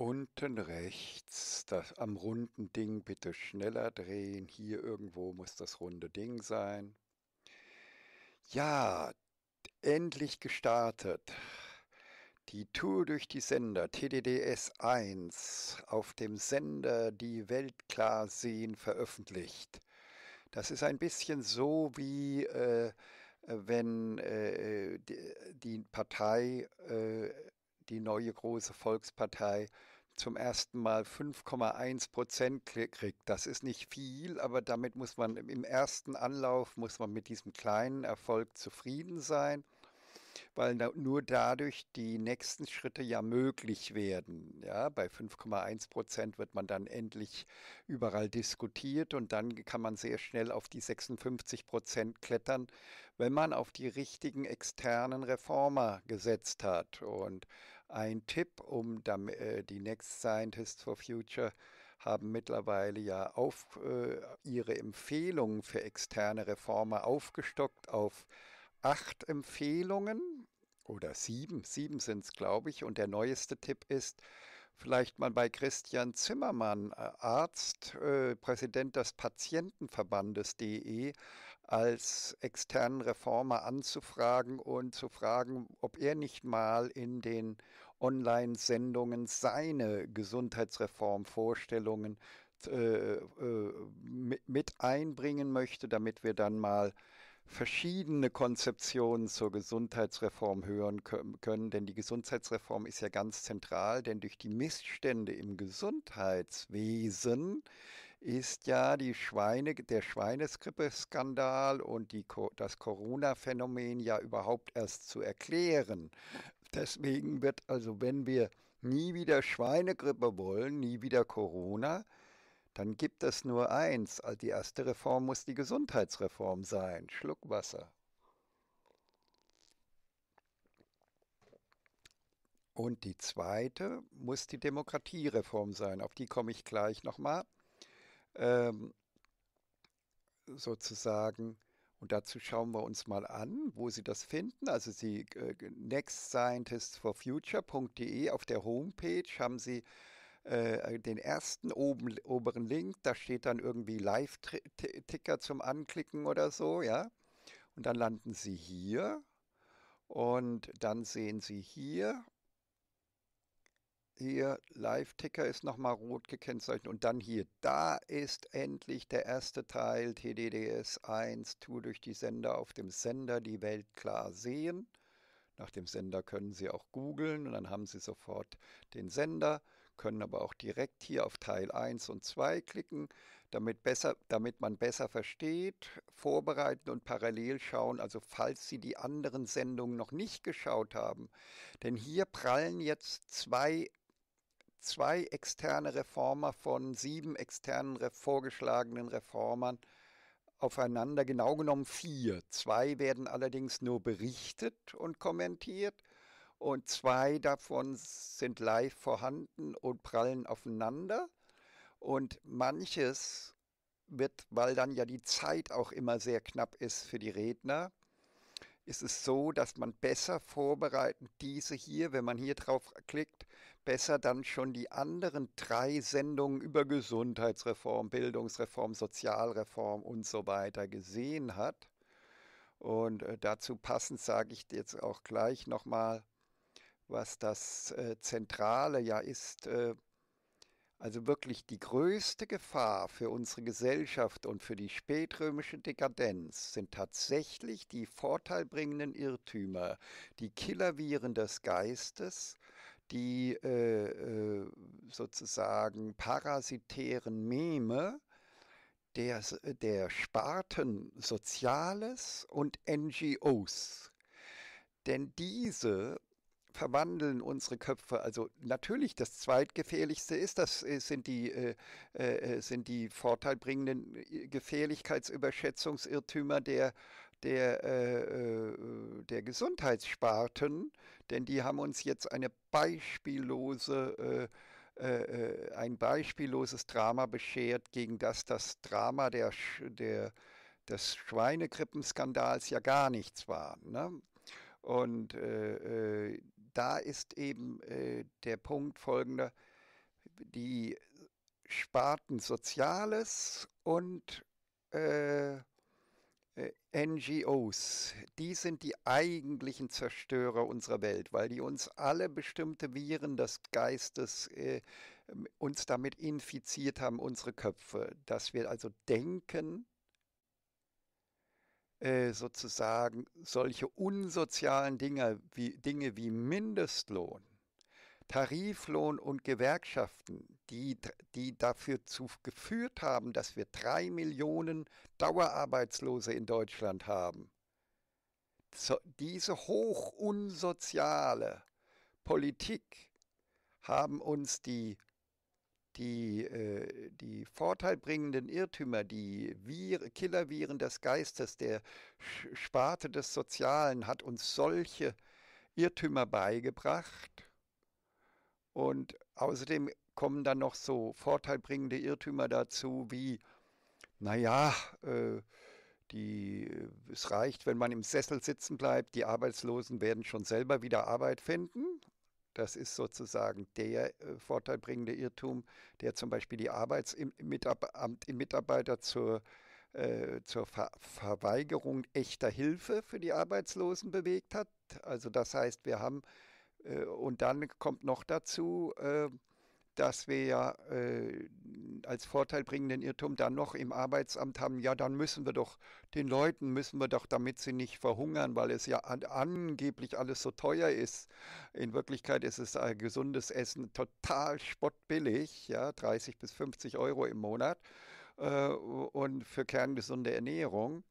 Unten rechts, das am runden Ding bitte schneller drehen. Hier irgendwo muss das runde Ding sein. Ja, endlich gestartet. Die Tour durch die Sender TDDS 1 auf dem Sender Die Welt klar sehen veröffentlicht. Das ist ein bisschen so wie äh, wenn äh, die, Partei äh, die neue große Volkspartei zum ersten Mal 5,1 Prozent kriegt. Das ist nicht viel, aber damit muss man im ersten Anlauf, muss man mit diesem kleinen Erfolg zufrieden sein, weil nur dadurch die nächsten Schritte ja möglich werden. Ja, bei 5,1 Prozent wird man dann endlich überall diskutiert und dann kann man sehr schnell auf die 56 Prozent klettern, wenn man auf die richtigen externen Reformer gesetzt hat. Und ein Tipp, um äh, die Next Scientists for Future haben mittlerweile ja auf äh, ihre Empfehlungen für externe Reformer aufgestockt auf acht Empfehlungen oder sieben, sieben sind es, glaube ich. Und der neueste Tipp ist, vielleicht mal bei Christian Zimmermann, äh, Arzt, äh, Präsident des Patientenverbandes.de, als externen Reformer anzufragen und zu fragen, ob er nicht mal in den Online-Sendungen seine Gesundheitsreformvorstellungen äh, äh mit, mit einbringen möchte, damit wir dann mal verschiedene Konzeptionen zur Gesundheitsreform hören können, denn die Gesundheitsreform ist ja ganz zentral, denn durch die Missstände im Gesundheitswesen ist ja die Schweine, der Schweineskrippe-Skandal und die, das Corona-Phänomen ja überhaupt erst zu erklären. Deswegen wird also, wenn wir nie wieder Schweinegrippe wollen, nie wieder Corona, dann gibt es nur eins. Also die erste Reform muss die Gesundheitsreform sein. Schluck Wasser. Und die zweite muss die Demokratiereform sein. Auf die komme ich gleich nochmal ähm, sozusagen. Und dazu schauen wir uns mal an, wo Sie das finden. Also Sie äh, nextscientistsforfuture.de auf der Homepage haben Sie äh, den ersten oben, oberen Link. Da steht dann irgendwie Live-Ticker zum Anklicken oder so, ja. Und dann landen Sie hier und dann sehen Sie hier hier Live-Ticker ist nochmal rot gekennzeichnet und dann hier, da ist endlich der erste Teil TDDS 1, tu durch die Sender auf dem Sender die Welt klar sehen. Nach dem Sender können Sie auch googeln und dann haben Sie sofort den Sender, können aber auch direkt hier auf Teil 1 und 2 klicken, damit, besser, damit man besser versteht, vorbereiten und parallel schauen, also falls Sie die anderen Sendungen noch nicht geschaut haben. Denn hier prallen jetzt zwei zwei externe Reformer von sieben externen vorgeschlagenen Reformern aufeinander, genau genommen vier. Zwei werden allerdings nur berichtet und kommentiert und zwei davon sind live vorhanden und prallen aufeinander. Und manches wird, weil dann ja die Zeit auch immer sehr knapp ist für die Redner, ist es so, dass man besser vorbereitend diese hier, wenn man hier drauf klickt, besser dann schon die anderen drei Sendungen über Gesundheitsreform, Bildungsreform, Sozialreform und so weiter gesehen hat. Und äh, dazu passend sage ich jetzt auch gleich nochmal, was das äh, Zentrale ja ist. Äh, also wirklich die größte Gefahr für unsere Gesellschaft und für die spätrömische Dekadenz sind tatsächlich die vorteilbringenden Irrtümer, die Killerviren des Geistes die äh, äh, sozusagen parasitären Meme der, äh, der Sparten Soziales und NGOs. Denn diese verwandeln unsere Köpfe. Also natürlich das zweitgefährlichste ist, das äh, sind die, äh, äh, sind die vorteilbringenden Gefährlichkeitsüberschätzungsirrtümer der der, äh, äh, äh, der Gesundheitssparten, denn die haben uns jetzt eine beispiellose äh, äh ein beispielloses Drama beschert, gegen das das Drama der, der, des Schweinegrippenskandals ja gar nichts war. Ne? Und äh, äh, da ist eben äh, der Punkt folgender, die Sparten Soziales und äh, äh, NGOs, die sind die eigentlichen Zerstörer unserer Welt, weil die uns alle bestimmte Viren des Geistes äh, ähm, uns damit infiziert haben, unsere Köpfe, dass wir also denken, äh, sozusagen solche unsozialen Dinge wie, Dinge wie Mindestlohn, Tariflohn und Gewerkschaften, die, die dafür zu, geführt haben, dass wir drei Millionen Dauerarbeitslose in Deutschland haben. So, diese hoch unsoziale Politik haben uns die, die, äh, die vorteilbringenden Irrtümer, die Vire, Killerviren des Geistes, der Sparte des Sozialen, hat uns solche Irrtümer beigebracht. Und außerdem kommen dann noch so vorteilbringende Irrtümer dazu, wie, naja, äh, die, äh, es reicht, wenn man im Sessel sitzen bleibt, die Arbeitslosen werden schon selber wieder Arbeit finden. Das ist sozusagen der äh, vorteilbringende Irrtum, der zum Beispiel die Arbeitsmitarbeiter zur, äh, zur Ver Verweigerung echter Hilfe für die Arbeitslosen bewegt hat. Also das heißt, wir haben, äh, und dann kommt noch dazu, äh, dass wir ja äh, als vorteilbringenden Irrtum dann noch im Arbeitsamt haben, ja, dann müssen wir doch den Leuten, müssen wir doch, damit sie nicht verhungern, weil es ja an, angeblich alles so teuer ist. In Wirklichkeit ist es äh, gesundes Essen total spottbillig, ja, 30 bis 50 Euro im Monat äh, und für kerngesunde Ernährung.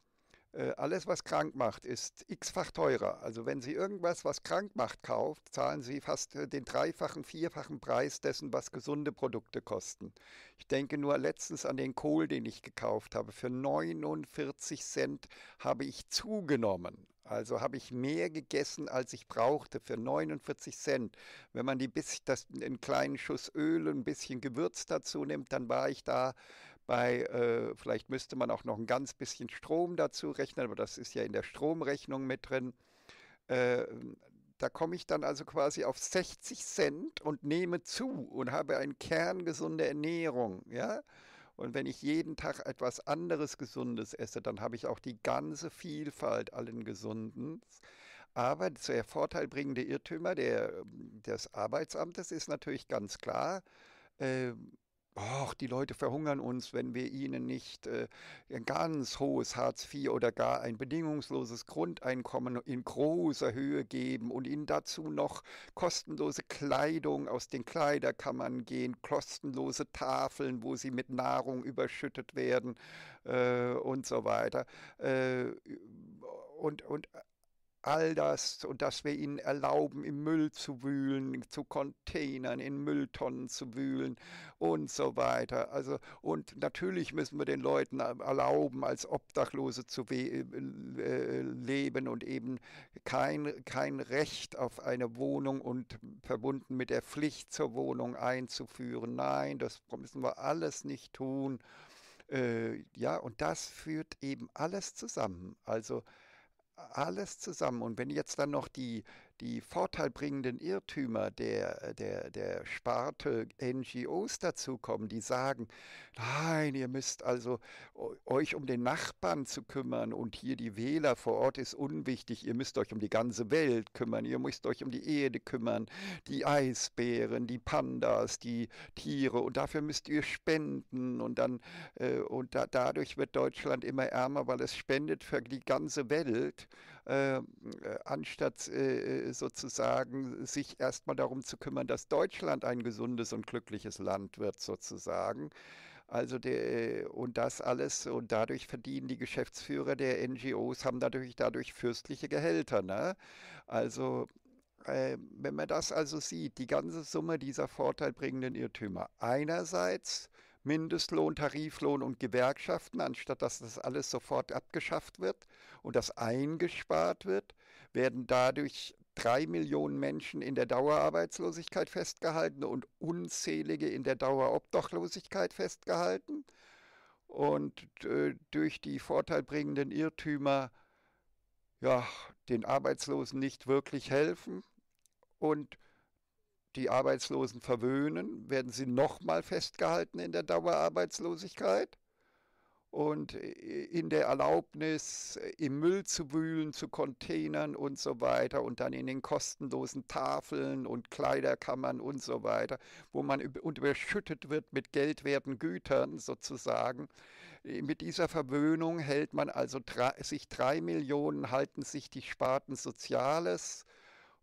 Äh, alles, was krank macht, ist x-fach teurer. Also wenn Sie irgendwas, was krank macht, kauft, zahlen Sie fast äh, den dreifachen, vierfachen Preis dessen, was gesunde Produkte kosten. Ich denke nur letztens an den Kohl, den ich gekauft habe. Für 49 Cent habe ich zugenommen. Also habe ich mehr gegessen, als ich brauchte, für 49 Cent. Wenn man die bis, das, einen kleinen Schuss Öl, und ein bisschen Gewürz dazu nimmt, dann war ich da bei, äh, vielleicht müsste man auch noch ein ganz bisschen Strom dazu rechnen, aber das ist ja in der Stromrechnung mit drin. Äh, da komme ich dann also quasi auf 60 Cent und nehme zu und habe eine kerngesunde Ernährung, ja. Und wenn ich jeden Tag etwas anderes Gesundes esse, dann habe ich auch die ganze Vielfalt allen Gesunden. Aber der vorteilbringende Irrtümer der, des Arbeitsamtes ist natürlich ganz klar, äh, ach, die Leute verhungern uns, wenn wir ihnen nicht äh, ein ganz hohes Hartz IV oder gar ein bedingungsloses Grundeinkommen in großer Höhe geben und ihnen dazu noch kostenlose Kleidung aus den Kleiderkammern gehen, kostenlose Tafeln, wo sie mit Nahrung überschüttet werden äh, und so weiter. Äh, und, und all das und dass wir ihnen erlauben, im Müll zu wühlen, zu Containern, in Mülltonnen zu wühlen und so weiter. Also und natürlich müssen wir den Leuten erlauben, als Obdachlose zu äh, äh, leben und eben kein, kein Recht auf eine Wohnung und verbunden mit der Pflicht zur Wohnung einzuführen. Nein, das müssen wir alles nicht tun. Äh, ja, und das führt eben alles zusammen. Also alles zusammen. Und wenn jetzt dann noch die die vorteilbringenden Irrtümer der, äh, der, der Sparte NGOs dazukommen, die sagen, nein, ihr müsst also euch um den Nachbarn zu kümmern und hier die Wähler vor Ort ist unwichtig, ihr müsst euch um die ganze Welt kümmern, ihr müsst euch um die Erde kümmern, die Eisbären, die Pandas, die Tiere und dafür müsst ihr spenden und dann äh, und da, dadurch wird Deutschland immer ärmer, weil es spendet für die ganze Welt, ähm, äh, anstatt äh, äh sozusagen sich erstmal darum zu kümmern, dass Deutschland ein gesundes und glückliches Land wird sozusagen. Also der, äh, und das alles und dadurch verdienen die Geschäftsführer der NGOs haben natürlich dadurch fürstliche Gehälter. Ne? Also äh, wenn man das also sieht, die ganze Summe dieser vorteilbringenden Irrtümer einerseits Mindestlohn, Tariflohn und Gewerkschaften, anstatt dass das alles sofort abgeschafft wird und das eingespart wird, werden dadurch drei Millionen Menschen in der Dauerarbeitslosigkeit festgehalten und unzählige in der Dauerobdachlosigkeit festgehalten. Und äh, durch die vorteilbringenden Irrtümer ja, den Arbeitslosen nicht wirklich helfen und die Arbeitslosen verwöhnen, werden sie nochmal festgehalten in der Dauerarbeitslosigkeit und in der Erlaubnis, im Müll zu wühlen, zu Containern und so weiter und dann in den kostenlosen Tafeln und Kleiderkammern und so weiter, wo man überschüttet wird mit geldwerten Gütern sozusagen. Äh, mit dieser Verwöhnung hält man also drei, sich drei Millionen, halten sich die Sparten Soziales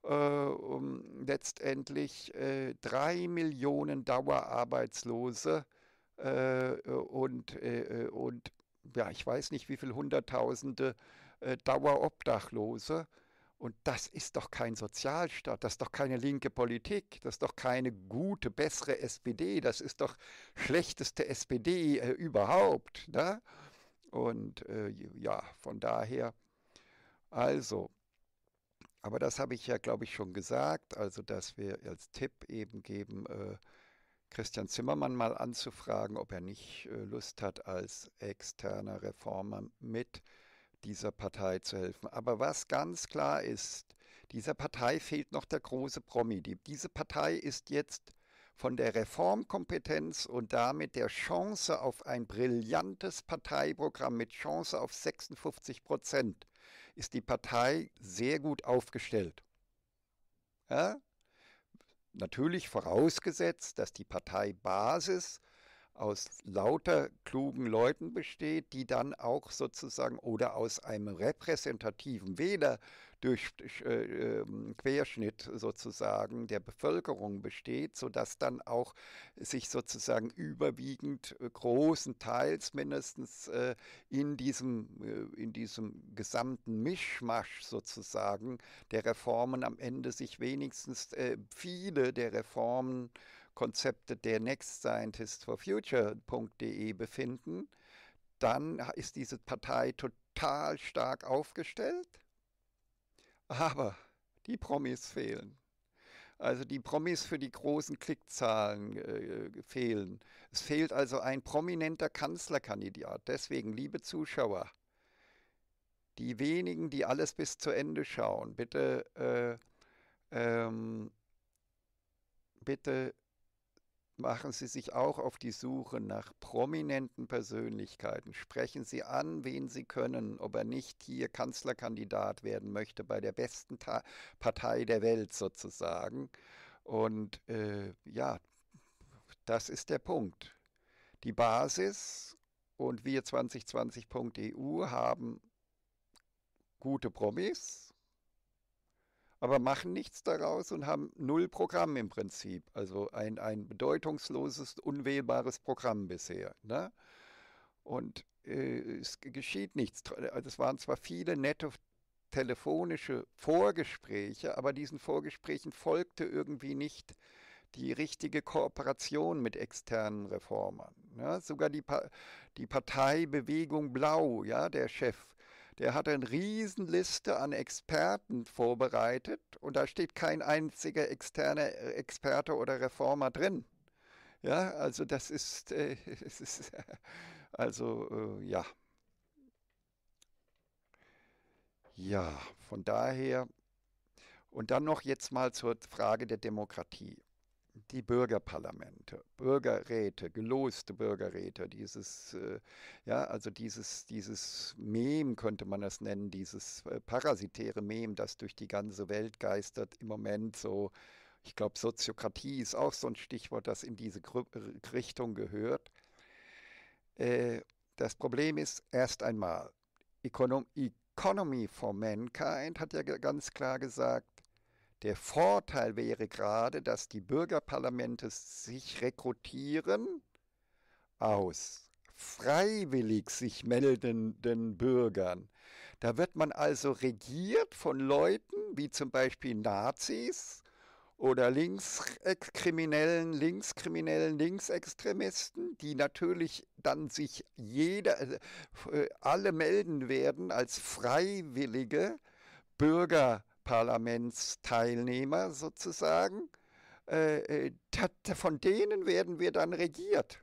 äh, um letztendlich äh, drei Millionen Dauerarbeitslose äh, und, und ja, ich weiß nicht, wie viele Hunderttausende Dauerobdachlose. Und das ist doch kein Sozialstaat, das ist doch keine linke Politik, das ist doch keine gute, bessere SPD, das ist doch schlechteste SPD äh, überhaupt. Ne? Und äh, ja, von daher, also, aber das habe ich ja, glaube ich, schon gesagt. Also, dass wir als Tipp eben geben, äh, Christian Zimmermann mal anzufragen, ob er nicht äh, Lust hat, als externer Reformer mit dieser Partei zu helfen. Aber was ganz klar ist, dieser Partei fehlt noch der große Promi. Die, diese Partei ist jetzt von der Reformkompetenz und damit der Chance auf ein brillantes Parteiprogramm mit Chance auf 56 Prozent ist die Partei sehr gut aufgestellt. Ja? Natürlich vorausgesetzt, dass die Parteibasis aus lauter klugen Leuten besteht, die dann auch sozusagen oder aus einem repräsentativen Wähler, durch äh, ähm, Querschnitt sozusagen der Bevölkerung besteht, sodass dann auch sich sozusagen überwiegend äh, großen Teils mindestens äh, in, diesem, äh, in diesem gesamten Mischmasch sozusagen der Reformen am Ende sich wenigstens äh, viele der Reformenkonzepte der Next Scientist for Future.de befinden, dann ist diese Partei total stark aufgestellt aber die Promis fehlen. Also die Promis für die großen Klickzahlen äh, fehlen. Es fehlt also ein prominenter Kanzlerkandidat. Deswegen, liebe Zuschauer, die wenigen, die alles bis zu Ende schauen, bitte, äh, ähm, bitte machen Sie sich auch auf die Suche nach prominenten Persönlichkeiten. Sprechen Sie an, wen Sie können, ob er nicht hier Kanzlerkandidat werden möchte bei der besten Ta Partei der Welt sozusagen. Und äh, ja, das ist der Punkt. Die Basis und wir 2020.eu haben gute Promis, aber machen nichts daraus und haben null Programm im Prinzip. Also ein, ein bedeutungsloses, unwählbares Programm bisher. Ne? Und äh, es geschieht nichts. Es äh, waren zwar viele nette telefonische Vorgespräche, aber diesen Vorgesprächen folgte irgendwie nicht die richtige Kooperation mit externen Reformern. Ja, ne? sogar die, pa die Partei Bewegung Blau, ja, der Chef der hat eine Riesenliste an Experten vorbereitet und da steht kein einziger externer äh, Experte oder Reformer drin. Ja, also das ist, äh, es ist also äh, ja. Ja, von daher. Und dann noch jetzt mal zur Frage der Demokratie die Bürgerparlamente, Bürgerräte, geloste Bürgerräte, dieses, äh, ja, also dieses, dieses Mem könnte man das nennen, dieses äh, parasitäre Mem, das durch die ganze Welt geistert, im Moment so, ich glaube, Soziokratie ist auch so ein Stichwort, das in diese Gru Richtung gehört. Äh, das Problem ist erst einmal, Econom Economy for Mankind hat ja ganz klar gesagt, der Vorteil wäre gerade, dass die Bürgerparlamente sich rekrutieren aus freiwillig sich meldenden Bürgern. Da wird man also regiert von Leuten wie zum Beispiel Nazis oder Linkskriminellen, Linkskriminellen, Linksextremisten, die natürlich dann sich jeder, äh, alle melden werden als freiwillige Bürgerparlamente. Parlamentsteilnehmer sozusagen, äh, äh von denen werden wir dann regiert.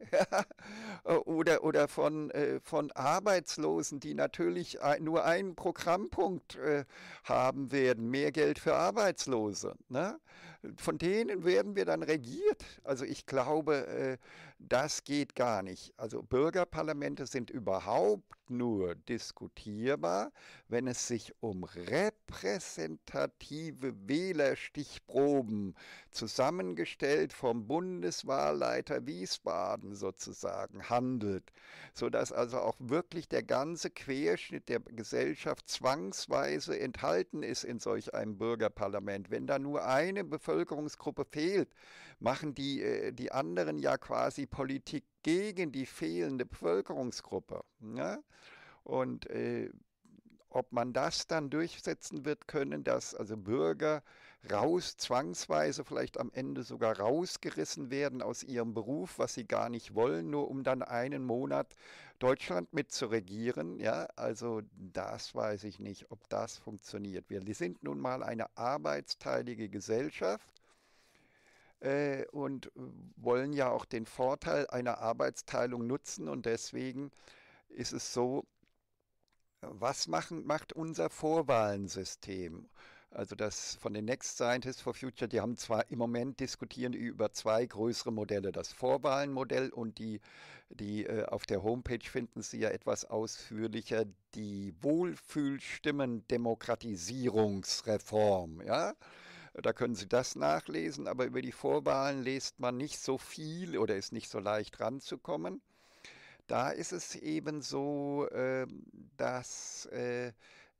oder oder von, äh, von Arbeitslosen, die natürlich nur einen Programmpunkt äh, haben werden, mehr Geld für Arbeitslose. Ne? von denen werden wir dann regiert. Also ich glaube, äh, das geht gar nicht. Also Bürgerparlamente sind überhaupt nur diskutierbar, wenn es sich um repräsentative Wählerstichproben zusammengestellt vom Bundeswahlleiter Wiesbaden sozusagen handelt, sodass also auch wirklich der ganze Querschnitt der Gesellschaft zwangsweise enthalten ist in solch einem Bürgerparlament. Wenn da nur eine Bevölkerung Bevölkerungsgruppe fehlt, machen die, äh, die anderen ja quasi Politik gegen die fehlende Bevölkerungsgruppe. Ne? Und äh, ob man das dann durchsetzen wird können, dass also Bürger raus, zwangsweise vielleicht am Ende sogar rausgerissen werden aus ihrem Beruf, was sie gar nicht wollen, nur um dann einen Monat Deutschland mitzuregieren. Ja, also das weiß ich nicht, ob das funktioniert. Wir sind nun mal eine arbeitsteilige Gesellschaft äh, und wollen ja auch den Vorteil einer Arbeitsteilung nutzen und deswegen ist es so, was machen, macht unser Vorwahlensystem? Also das von den Next Scientists for Future, die haben zwar im Moment diskutieren über zwei größere Modelle, das Vorwahlenmodell und die, die äh, auf der Homepage finden Sie ja etwas ausführlicher die Wohlfühlstimmen-Demokratisierungsreform. Ja? Da können Sie das nachlesen, aber über die Vorwahlen lest man nicht so viel oder ist nicht so leicht ranzukommen. Da ist es eben so, ähm, dass äh,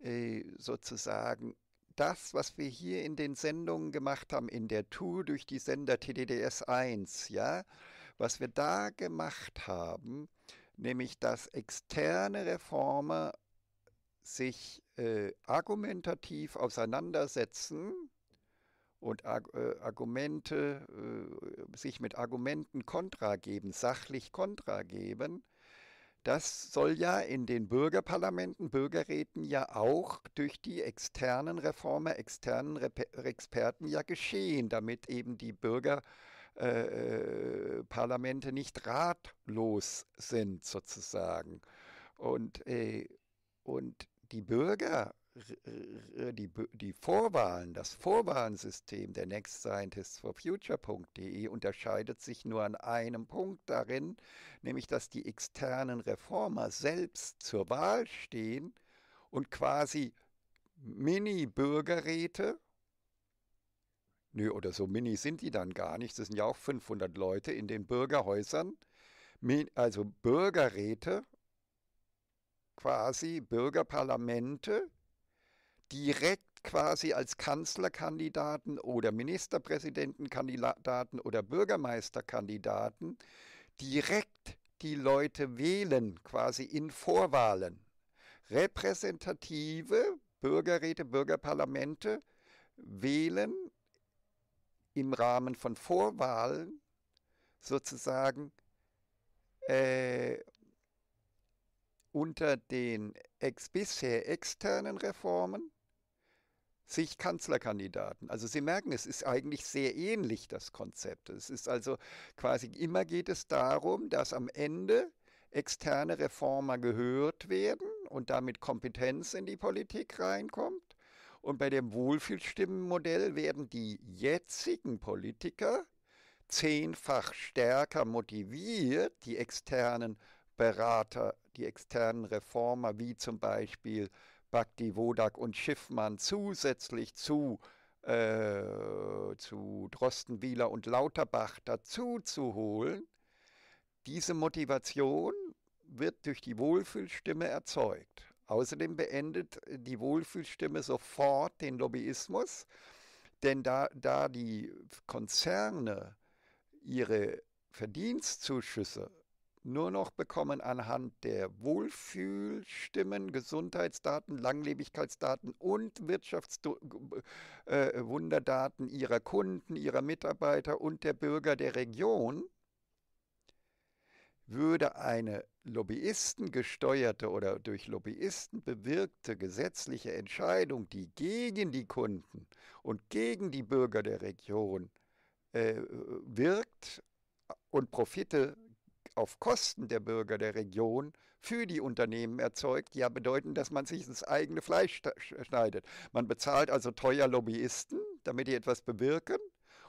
äh, sozusagen das, was wir hier in den Sendungen gemacht haben, in der Tour durch die Sender TDDS 1, ja, was wir da gemacht haben, nämlich dass externe Reformer sich äh, argumentativ auseinandersetzen und Arg äh, Argumente, äh, sich mit Argumenten kontra geben, sachlich kontra geben, das soll ja in den Bürgerparlamenten, Bürgerräten ja auch durch die externen Reformer, externen Rep Experten ja geschehen, damit eben die Bürgerparlamente äh, äh nicht ratlos sind sozusagen. Und, äh, und die Bürger die, die Vorwahlen, das Vorwahlensystem der Next Scientists for Future.de unterscheidet sich nur an einem Punkt darin, nämlich dass die externen Reformer selbst zur Wahl stehen und quasi Mini-Bürgerräte, nö, oder so mini sind die dann gar nicht, das sind ja auch 500 Leute in den Bürgerhäusern, also Bürgerräte, quasi Bürgerparlamente direkt quasi als Kanzlerkandidaten oder Ministerpräsidentenkandidaten oder Bürgermeisterkandidaten direkt die Leute wählen, quasi in Vorwahlen. Repräsentative Bürgerräte, Bürgerparlamente wählen im Rahmen von Vorwahlen sozusagen äh, unter den ex bisher externen Reformen sich Kanzlerkandidaten. Also Sie merken, es ist eigentlich sehr ähnlich das Konzept. Es ist also quasi immer geht es darum, dass am Ende externe Reformer gehört werden und damit Kompetenz in die Politik reinkommt. Und bei dem Wohlfühlstimmenmodell werden die jetzigen Politiker zehnfach stärker motiviert, die externen Berater, die externen Reformer, wie zum Beispiel Wodak und Schiffmann zusätzlich zu, äh, zu Drostenwieler und Lauterbach dazu zu holen, diese Motivation wird durch die Wohlfühlstimme erzeugt. Außerdem beendet die Wohlfühlstimme sofort den Lobbyismus, denn da, da die Konzerne ihre Verdienstzuschüsse nur noch bekommen anhand der Wohlfühlstimmen, Gesundheitsdaten, Langlebigkeitsdaten und Wirtschaftswunderdaten äh, ihrer Kunden, ihrer Mitarbeiter und der Bürger der Region, würde eine lobbyistengesteuerte oder durch Lobbyisten bewirkte gesetzliche Entscheidung, die gegen die Kunden und gegen die Bürger der Region äh, wirkt und Profite auf Kosten der Bürger der Region für die Unternehmen erzeugt, ja bedeuten, dass man sich ins eigene Fleisch schneidet. Man bezahlt also teuer Lobbyisten, damit die etwas bewirken.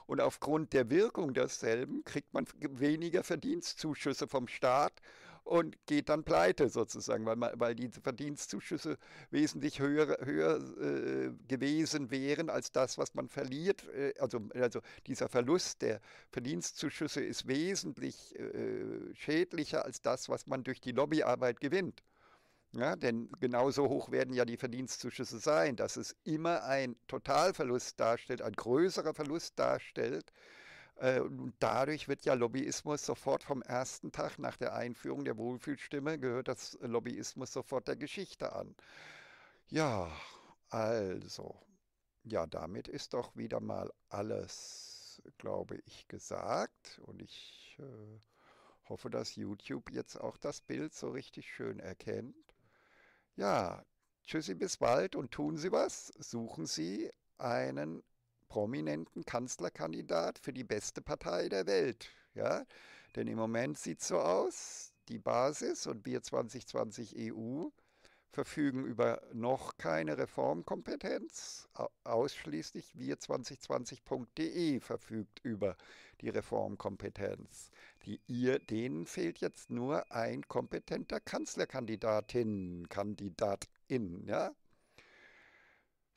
Und aufgrund der Wirkung desselben kriegt man weniger Verdienstzuschüsse vom Staat und geht dann pleite sozusagen, weil, man, weil die Verdienstzuschüsse wesentlich höher, höher äh, gewesen wären als das, was man verliert. Äh, also, also dieser Verlust der Verdienstzuschüsse ist wesentlich äh, schädlicher als das, was man durch die Lobbyarbeit gewinnt. Ja, denn genauso hoch werden ja die Verdienstzuschüsse sein, dass es immer ein Totalverlust darstellt, ein größerer Verlust darstellt, äh, und dadurch wird ja Lobbyismus sofort vom ersten Tag nach der Einführung der Wohlfühlstimme gehört das Lobbyismus sofort der Geschichte an. Ja, also, ja, damit ist doch wieder mal alles, glaube ich, gesagt. Und ich äh, hoffe, dass YouTube jetzt auch das Bild so richtig schön erkennt. Ja, tschüssi, bis bald und tun Sie was. Suchen Sie einen prominenten Kanzlerkandidat für die beste Partei der Welt. Ja? Denn im Moment sieht es so aus, die Basis und wir 2020 EU verfügen über noch keine Reformkompetenz. Ausschließlich wir 2020.de verfügt über die Reformkompetenz. Die ihr, denen fehlt jetzt nur ein kompetenter Kanzlerkandidatin, Kandidatin, ja?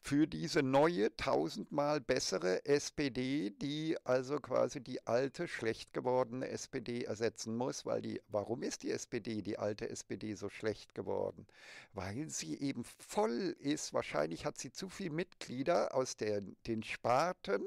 für diese neue, tausendmal bessere SPD, die also quasi die alte, schlecht gewordene SPD ersetzen muss, weil die, warum ist die SPD, die alte SPD, so schlecht geworden? Weil sie eben voll ist, wahrscheinlich hat sie zu viele Mitglieder aus der, den Sparten,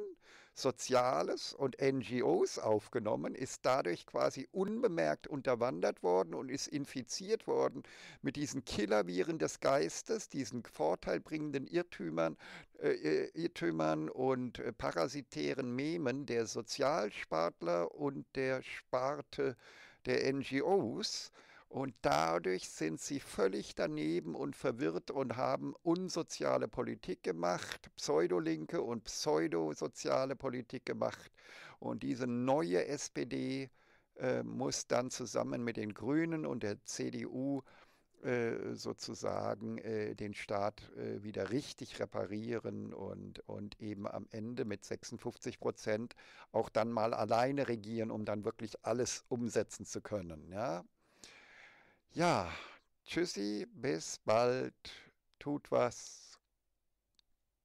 Soziales und NGOs aufgenommen, ist dadurch quasi unbemerkt unterwandert worden und ist infiziert worden mit diesen Killerviren des Geistes, diesen vorteilbringenden Irrtümern, äh, äh Irrtümern und äh, parasitären Memen der Sozialspartler und der Sparte der NGOs und dadurch sind sie völlig daneben und verwirrt und haben unsoziale Politik gemacht, Pseudolinke und pseudosoziale Politik gemacht. Und diese neue SPD äh, muss dann zusammen mit den Grünen und der CDU äh, sozusagen äh, den Staat äh, wieder richtig reparieren und, und eben am Ende mit 56 Prozent auch dann mal alleine regieren, um dann wirklich alles umsetzen zu können. Ja? Ja, tschüssi, bis bald, tut was.